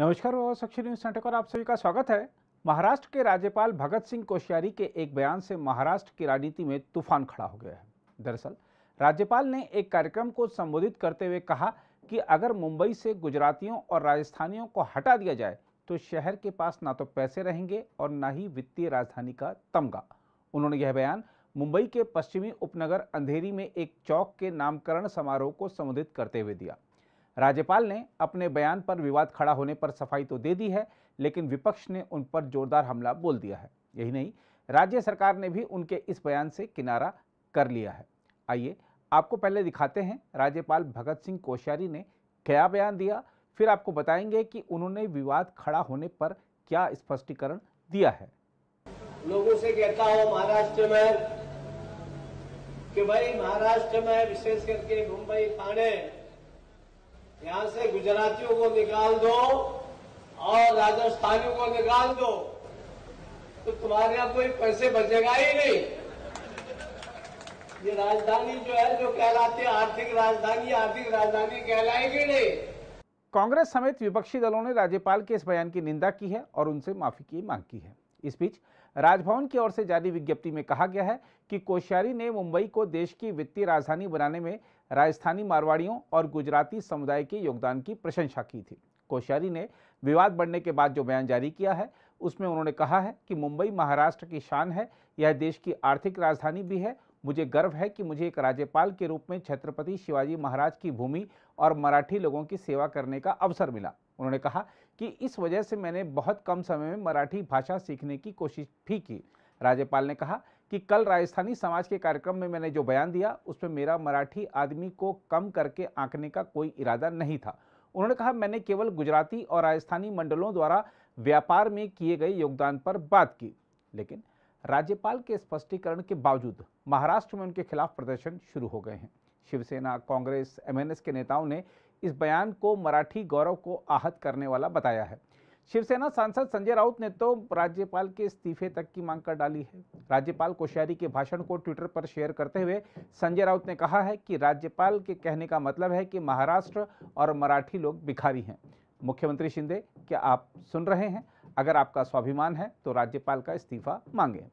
नमस्कार और न्यूज आप सभी का स्वागत है महाराष्ट्र के राज्यपाल भगत सिंह कोश्यारी के एक बयान से महाराष्ट्र की राजनीति में तूफान खड़ा हो गया है दरअसल राज्यपाल ने एक कार्यक्रम को संबोधित करते हुए कहा कि अगर मुंबई से गुजरातियों और राजस्थानियों को हटा दिया जाए तो शहर के पास ना तो पैसे रहेंगे और ना ही वित्तीय राजधानी का तमगा उन्होंने यह बयान मुंबई के पश्चिमी उपनगर अंधेरी में एक चौक के नामकरण समारोह को संबोधित करते हुए दिया राज्यपाल ने अपने बयान पर विवाद खड़ा होने पर सफाई तो दे दी है लेकिन विपक्ष ने उन पर जोरदार हमला बोल दिया है यही नहीं राज्य सरकार ने भी उनके इस बयान से किनारा कर लिया है आइए आपको पहले दिखाते हैं राज्यपाल भगत सिंह कोश्यारी ने क्या बयान दिया फिर आपको बताएंगे कि उन्होंने विवाद खड़ा होने पर क्या स्पष्टीकरण दिया है लोगों से कहता हूं महाराष्ट्र में कि भाई महाराष्ट्र में विशेष करके मुंबई थाने यहां से गुजरातियों को निकाल दो और राजस्थानियों को निकाल दो तो तुम्हारे यहां कोई पैसे बचेगा ही नहीं ये राजधानी जो है जो कहलाती है आर्थिक राजधानी आर्थिक राजधानी कहलाएगी नहीं कांग्रेस समेत विपक्षी दलों ने राज्यपाल के इस बयान की निंदा की है और उनसे माफी की मांग की है इस बीच राजभवन की ओर से जारी विज्ञप्ति में कहा गया है कि कोश्यारी ने मुंबई को देश की वित्तीय राजधानी बनाने में राजस्थानी मारवाड़ियों और गुजराती समुदाय के योगदान की प्रशंसा की थी कोश्यारी ने विवाद बढ़ने के बाद जो बयान जारी किया है उसमें उन्होंने कहा है कि मुंबई महाराष्ट्र की शान है यह देश की आर्थिक राजधानी भी है मुझे गर्व है कि मुझे एक राज्यपाल के रूप में छत्रपति शिवाजी महाराज की भूमि और मराठी लोगों की सेवा करने का अवसर मिला उन्होंने कहा कि इस वजह से मैंने बहुत कम समय में मराठी भाषा सीखने की कोशिश भी की राज्यपाल ने कहा कि कल राजस्थानी समाज के कार्यक्रम में मैंने जो बयान दिया उसमें मेरा मराठी आदमी को कम करके आंकने का कोई इरादा नहीं था उन्होंने कहा मैंने केवल गुजराती और राजस्थानी मंडलों द्वारा व्यापार में किए गए योगदान पर बात की लेकिन राज्यपाल के स्पष्टीकरण के बावजूद महाराष्ट्र में उनके खिलाफ प्रदर्शन शुरू हो गए हैं शिवसेना कांग्रेस एमएनएस के नेताओं ने इस बयान को मराठी गौरव को आहत करने वाला बताया है शिवसेना सांसद संजय राउत ने तो राज्यपाल के इस्तीफे तक की मांग कर डाली है राज्यपाल कोश्यारी के भाषण को ट्विटर पर शेयर करते हुए संजय राउत ने कहा है कि राज्यपाल के कहने का मतलब है कि महाराष्ट्र और मराठी लोग भिखारी हैं मुख्यमंत्री शिंदे क्या आप सुन रहे हैं अगर आपका स्वाभिमान है तो राज्यपाल का इस्तीफा मांगे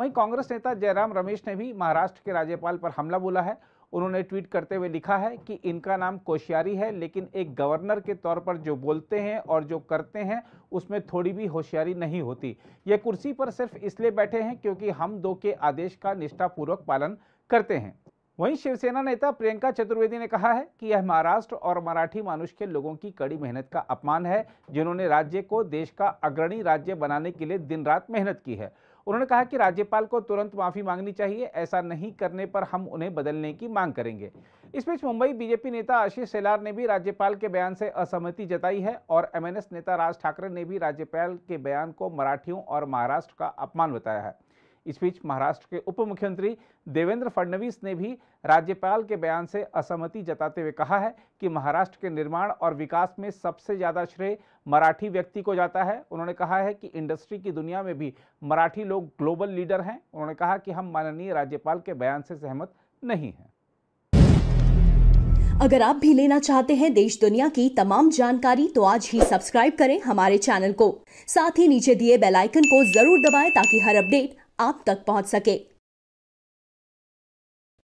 वहीं कांग्रेस नेता जयराम रमेश ने भी महाराष्ट्र के राज्यपाल पर हमला बोला है उन्होंने ट्वीट करते हुए लिखा है कि इनका नाम कोशियारी है लेकिन एक गवर्नर के तौर पर जो बोलते हैं और जो करते हैं उसमें थोड़ी भी होशियारी नहीं होती ये कुर्सी पर सिर्फ इसलिए बैठे हैं क्योंकि हम दो के आदेश का निष्ठापूर्वक पालन करते हैं वहीं शिवसेना नेता प्रियंका चतुर्वेदी ने कहा है कि यह महाराष्ट्र और मराठी मानुष के लोगों की कड़ी मेहनत का अपमान है जिन्होंने राज्य को देश का अग्रणी राज्य बनाने के लिए दिन रात मेहनत की है उन्होंने कहा कि राज्यपाल को तुरंत माफी मांगनी चाहिए ऐसा नहीं करने पर हम उन्हें बदलने की मांग करेंगे इस बीच मुंबई बीजेपी नेता आशीष सेलार ने भी राज्यपाल के बयान से असहमति जताई है और एमएनएस नेता राज ठाकरे ने भी राज्यपाल के बयान को मराठियों और महाराष्ट्र का अपमान बताया है इस बीच महाराष्ट्र के उप मुख्यमंत्री देवेंद्र फडणवीस ने भी राज्यपाल के बयान से असहमति जताते हुए कहा है कि महाराष्ट्र के निर्माण और विकास में सबसे ज़्यादा श्रेय मराठी व्यक्ति को जाता है उन्होंने कहा है कि इंडस्ट्री की दुनिया में भी मराठी लोग ग्लोबल लीडर हैं उन्होंने कहा कि हम माननीय राज्यपाल के बयान से सहमत नहीं हैं अगर आप भी लेना चाहते हैं देश दुनिया की तमाम जानकारी तो आज ही सब्सक्राइब करें हमारे चैनल को साथ ही नीचे दिए बेल आइकन को जरूर दबाएं ताकि हर अपडेट आप तक पहुंच सके